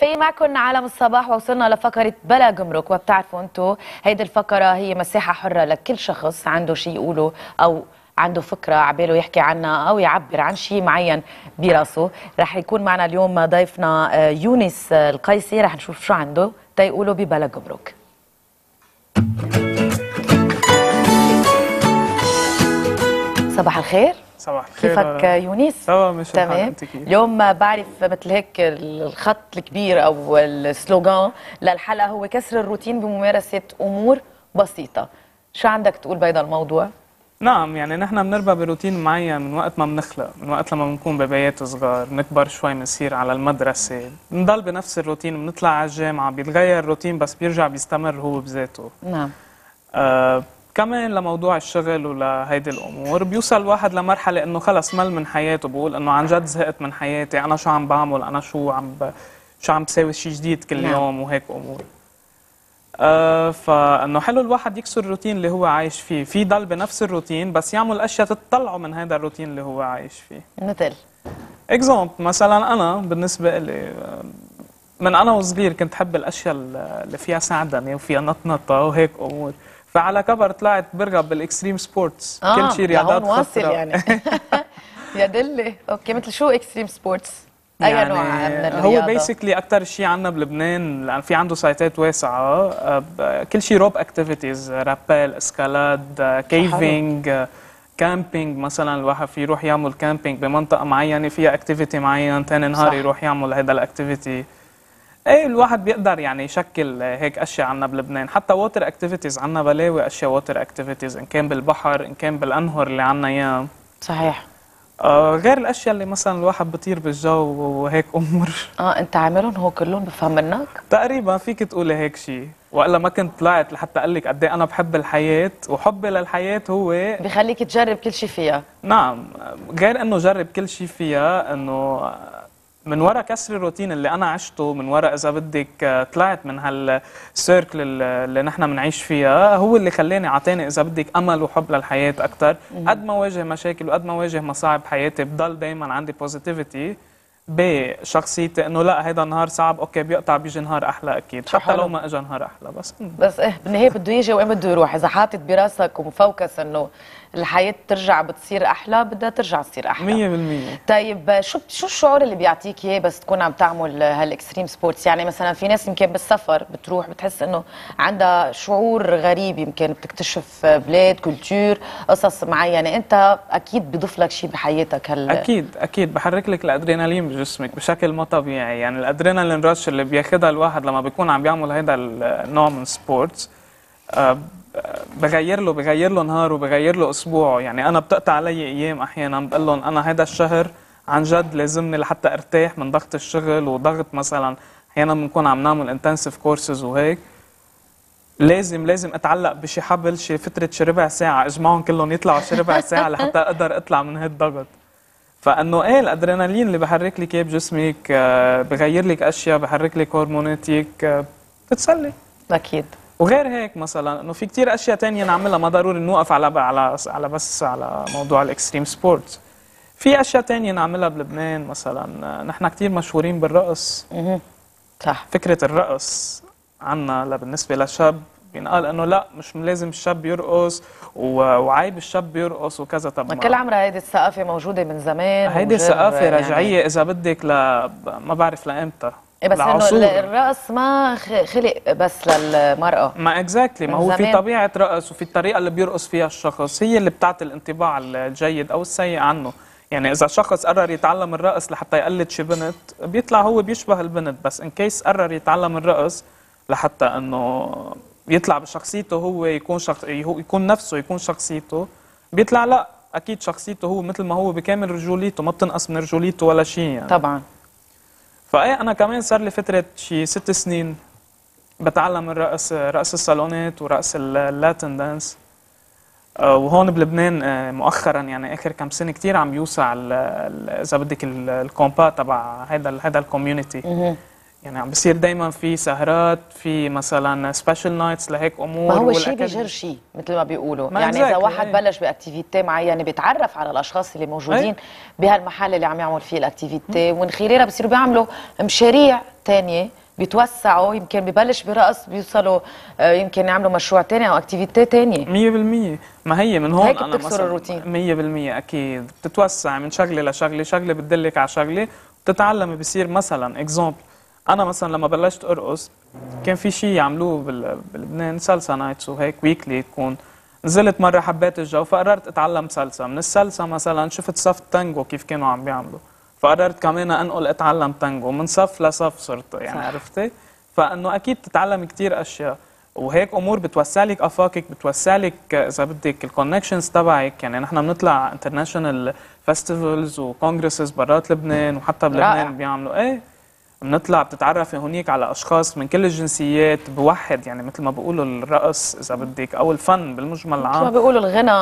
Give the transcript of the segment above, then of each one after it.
كافيه معكم عالم الصباح ووصلنا لفقره بلا جمرك وبتعرفوا انتم هيدي الفقره هي مساحه حره لكل شخص عنده شيء يقوله او عنده فكرة عباله يحكي عنها أو يعبر عن شيء معين براسه رح يكون معنا اليوم ضيفنا آه، يونس القيسي رح نشوف شو عنده تيقوله ببلا جمرك صباح الخير صباح الخير كيفك يونس؟ تمام تمام اليوم بعرف مثل هيك الخط الكبير او السلوغان للحلقه هو كسر الروتين بممارسه امور بسيطه شو عندك تقول بهذا الموضوع؟ نعم يعني نحن بنربى بروتين معين من وقت ما بنخلق من وقت لما بنكون ببيات صغار بنكبر شوي بنصير على المدرسة بنضل بنفس الروتين بنطلع على الجامعة بيتغير الروتين بس بيرجع بيستمر هو بذاته نعم آه كمان لموضوع الشغل ولهيدي الامور بيوصل الواحد لمرحله انه خلص مل من حياته بقول انه عن جد زهقت من حياتي انا شو عم بعمل انا شو عم ب... شو عم بساوي شيء جديد كل نعم. يوم وهيك امور آه فانه حلو الواحد يكسر الروتين اللي هو عايش فيه في ضل بنفس الروتين بس يعمل اشياء تطلعه من هذا الروتين اللي هو عايش فيه مثل اكزامبل مثلا انا بالنسبه لي آه، من انا وصغير كنت حب الاشياء اللي فيها سعدني وفيها نطنطه وهيك امور فعلى كبر طلعت برغب بالاكستريم سبورتس آه كل شيء رياضات واصل يعني يا دلي اوكي مثل شو اكستريم سبورتس اي يعني نوع من الرياضه هو بيسكلي اكثر شيء عندنا بلبنان لان في عنده سايتات واسعه آه، كل شيء روب اكتيفيتيز رابيل اسكالاد كيفينج كامبينج مثلا الواحد في يروح يعمل كامبينج بمنطقه معينه فيها اكتيفيتي معين ثاني نهار يروح يعمل هذا الاكتيفيتي ايه الواحد بيقدر يعني يشكل هيك اشياء عنا بلبنان حتى ووتر اكتيفيتيز عنا بلاوي اشياء ووتر اكتيفيتيز ان كان بالبحر ان كان بالانهر اللي عنا اياه صحيح آه غير الاشياء اللي مثلا الواحد بيطير بالجو وهيك امور اه انت عاملهم هو كلهم بفهم منك تقريبا فيك تقولي هيك شيء والا ما كنت طلعت لحتى اقول لك قد إيه انا بحب الحياه وحبي للحياه هو بخليك تجرب كل شيء فيها نعم غير انه جرب كل شيء فيها انه من وراء كسر الروتين اللي انا عشته من وراء اذا بدك آه، طلعت من هالسيركل اللي نحن بنعيش فيها آه، هو اللي خلاني اعطاني اذا بدك امل وحب للحياه اكثر قد ما واجه مشاكل وقد ما واجه مصاعب حياتي بضل دائما عندي بوزيتيفيتي بشخصيتي انه لا هذا النهار صعب اوكي بيقطع بيجي نهار احلى اكيد حتى لو ما اجى نهار احلى بس بس ايه بالنهايه بده يجي وين بده يروح اذا حاطط براسك ومفوكس انه الحياه ترجع بتصير احلى بدها ترجع تصير احلى 100% طيب شو شو الشعور اللي بيعطيك اياه بس تكون عم تعمل هالاكستريم سبورتس يعني مثلا في ناس يمكن بالسفر بتروح بتحس انه عندها شعور غريب يمكن بتكتشف بلاد كولتور قصص معينه انت اكيد بضيف لك شيء بحياتك هال اكيد اكيد بحرك لك الادرينالين بجسمك بشكل ما طبيعي يعني الادرينالين رش اللي بياخذها الواحد لما بيكون عم بيعمل هيدا النوع من سبورتس آه، بغير له بغير له نهاره بغير له اسبوعه يعني انا بتقطع علي ايام احيانا بقول لهم انا هذا الشهر عن جد لازمني لحتى ارتاح من ضغط الشغل وضغط مثلا احيانا بنكون عم نعمل انتنسيف كورسز وهيك لازم لازم اتعلق بشي حبل شي فتره شي ربع ساعه اجمعهم كلهم يطلعوا شي ربع ساعه لحتى اقدر اطلع من هالضغط فانه ايه الادرينالين اللي بحرك لك اياه بجسمك آه، بغير لك اشياء بحرك لك هرموناتك آه، بتتسلي اكيد وغير هيك مثلا انه في كثير اشياء تانية نعملها ما ضروري نوقف على على على بس على موضوع الاكستريم سبورت في اشياء تانية نعملها بلبنان مثلا نحن كثير مشهورين بالرقص صح فكره الرقص عنا بالنسبه لشاب بينقال انه لا مش لازم الشاب يرقص وعيب الشاب يرقص وكذا طب ما كل عمرها هيدي الثقافه موجوده من زمان هيدي ثقافه يعني رجعيه يعني اذا بدك ل ما بعرف لامتى إيه، بس انه الرقص ما خلق بس للمراه ما اكزاكتلي exactly. ما هو في طبيعه رقص وفي الطريقه اللي بيرقص فيها الشخص هي اللي بتعطي الانطباع الجيد او السيء عنه يعني اذا شخص قرر يتعلم الرقص لحتى يقلد شي بنت بيطلع هو بيشبه البنت بس ان كيس قرر يتعلم الرقص لحتى انه يطلع بشخصيته هو يكون شخص يكون نفسه يكون شخصيته بيطلع لا اكيد شخصيته هو مثل ما هو بكامل رجوليته ما بتنقص من رجوليته ولا شيء يعني طبعا فايه انا كمان صار لي فتره شي ست سنين بتعلم الرقص رقص الصالونات ورقص اللاتن دانس آه، وهون بلبنان آه، مؤخرا يعني اخر كم سنه كثير عم يوسع اذا بدك الكومبا تبع هذا هذا الكوميونتي يعني عم بصير دائما في سهرات في مثلا سبيشال نايتس لهيك امور ما هو شيء بيجر شيء مثل ما بيقولوا ما يعني اذا واحد إيه. بلش باكتيفيتي معينه يعني بيتعرف على الاشخاص اللي موجودين إيه. بهالمحل اللي عم يعمل فيه الاكتيفيتي ومن خلالها بصيروا بيعملوا مشاريع ثانيه بيتوسعوا يمكن ببلش برقص بيوصلوا آه، يمكن يعملوا مشروع ثاني او اكتيفيتي ثانيه 100% ما هي من هون هيك انا بتكسر الروتين 100% اكيد بتتوسع من شغله لشغله شغله بتدلك على شغله بتتعلمي بصير مثلا اكزامبل انا مثلا لما بلشت ارقص كان في شيء يعملوه بلبنان سالسا نايتس وهيك ويكلي تكون نزلت مره حبيت الجو فقررت اتعلم سالسا من السالسا مثلا شفت صف تانجو كيف كانوا عم بيعملوا فقررت كمان انقل اتعلم تانجو من صف لصف صرت يعني صح. عرفتي فانه اكيد تتعلم كثير اشياء وهيك امور بتوسع لك افاقك بتوسع لك اذا بدك الكونكشنز تبعك يعني نحن بنطلع انترناشونال فيستيفالز وكونغرسز برات لبنان وحتى بلبنان بيعملوا ايه بنطلع بتتعرف هونيك على اشخاص من كل الجنسيات بوحد يعني مثل ما بيقولوا الرقص اذا بدك او الفن بالمجمل العام مثل ما بيقولوا الغنى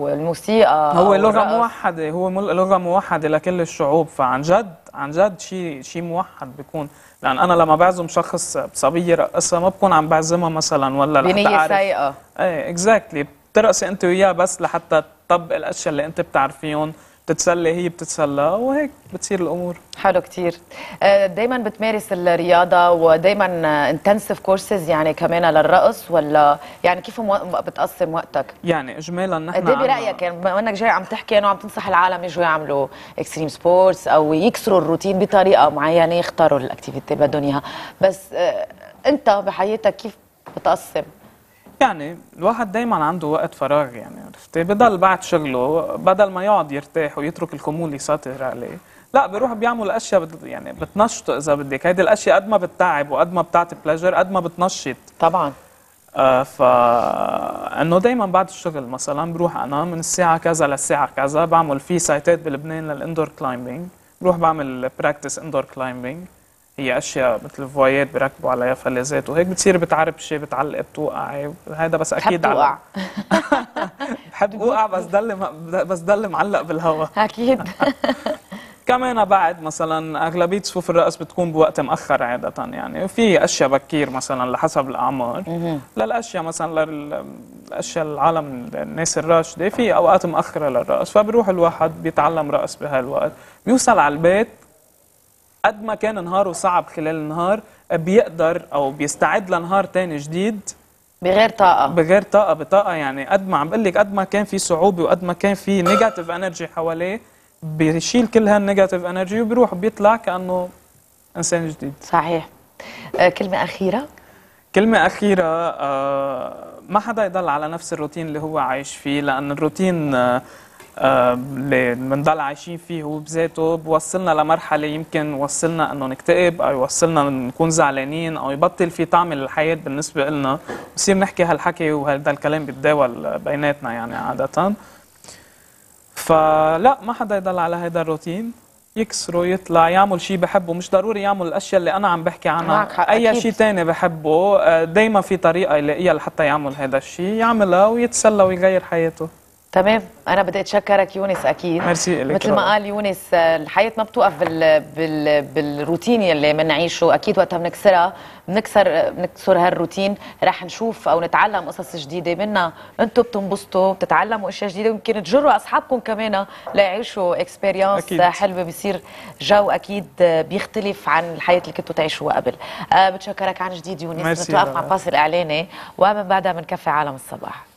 والموسيقى هو لغه موحده هو لغه موحده لكل الشعوب فعن جد عن جد شيء شيء موحد بيكون لان انا لما بعزم شخص صبيه رقصها ما بكون عم بعزمها مثلا ولا بنيه سيئه ايه اكزاكتلي بترقصي انت وياه بس لحتى تطبق الاشياء اللي انت بتعرفيهم بتتسلى هي بتتسلى وهيك بتصير الامور حلو كثير آه، دائما بتمارس الرياضه ودائما انتنسيف كورسز يعني كمان للرقص ولا يعني كيف بتقسم وقتك يعني اجمالا نحن قد ايه برايك يعني بما انك جاي عم تحكي انه عم تنصح العالم يجوا يعملوا اكستريم سبورتس او يكسروا الروتين بطريقه معينه يختاروا الاكتيفيتي اللي بدهم اياها بس آه، انت بحياتك كيف بتقسم يعني الواحد دايما عنده وقت فراغ يعني عرفتي بضل بعد شغله بدل ما يقعد يرتاح ويترك اللي يسيطر عليه لا بيروح بيعمل اشياء يعني بتنشطه اذا بدك هيدي الاشياء قد ما بتتعب وقد ما بتعطي بلاجر قد ما بتنشط طبعا آه ف انه دائما بعد الشغل مثلا بروح انا من الساعه كذا للساعه كذا بعمل في سايتات بلبنان للاندور كلايمبينج بروح بعمل براكتس اندور كلايمبينج هي اشياء مثل الفوايات بيركبوا عليها فلزات وهيك بتصير بتعربشي بتعلق بتوقع يعني هذا بس اكيد بتوقع بحب اوقع بس ضل بس ضل معلق بالهواء اكيد كمان بعد مثلا اغلبيه صفوف الراس بتكون بوقت مأخر عاده يعني في اشياء بكير مثلا لحسب الاعمار للاشياء مثلا للاشياء العالم الناس الراشده في اوقات مأخره للراس فبروح الواحد بيتعلم راس بهالوقت بيوصل على البيت قد ما كان نهاره صعب خلال النهار بيقدر او بيستعد لنهار تاني جديد بغير طاقة بغير طاقة بطاقة يعني قد ما عم بقول لك قد ما كان في صعوبة وقد ما كان في نيجاتيف انرجي حواليه بيشيل كل هالنيجاتيف انرجي وبيروح بيطلع كانه انسان جديد صحيح آه، كلمة أخيرة كلمة أخيرة آه، ما حدا يضل على نفس الروتين اللي هو عايش فيه لأن الروتين آه، اللي بنضل عايشين فيه هو بذاته بوصلنا لمرحله يمكن وصلنا انه نكتئب او يوصلنا نكون زعلانين او يبطل في طعم الحياه بالنسبه لنا بصير نحكي هالحكي وهذا الكلام بيتداول بيناتنا يعني عاده فلا ما حدا يضل على هذا الروتين يكسره يطلع يعمل شيء بحبه مش ضروري يعمل الاشياء اللي انا عم بحكي عنها اي شيء ثاني بحبه آه، دائما في طريقه يلاقيها لحتى يعمل هذا الشيء يعملها ويتسلى ويغير حياته تمام انا بدي اتشكرك يونس اكيد ميرسي لك مثل ما قال يونس الحياه ما بتوقف بال... بال... بالروتين يلي بنعيشه اكيد وقتها بنكسرها بنكسر بنكسر هالروتين رح نشوف او نتعلم قصص جديده منها انتم بتنبسطوا بتتعلموا اشياء جديده ويمكن تجروا اصحابكم كمان ليعيشوا اكسبيرينس حلوه بيصير جو اكيد بيختلف عن الحياه اللي كنتوا تعيشوها قبل أه بتشكرك عن جديد يونس بنتوقف مع فاصل اعلاني ومن بعدها بنكفي عالم الصباح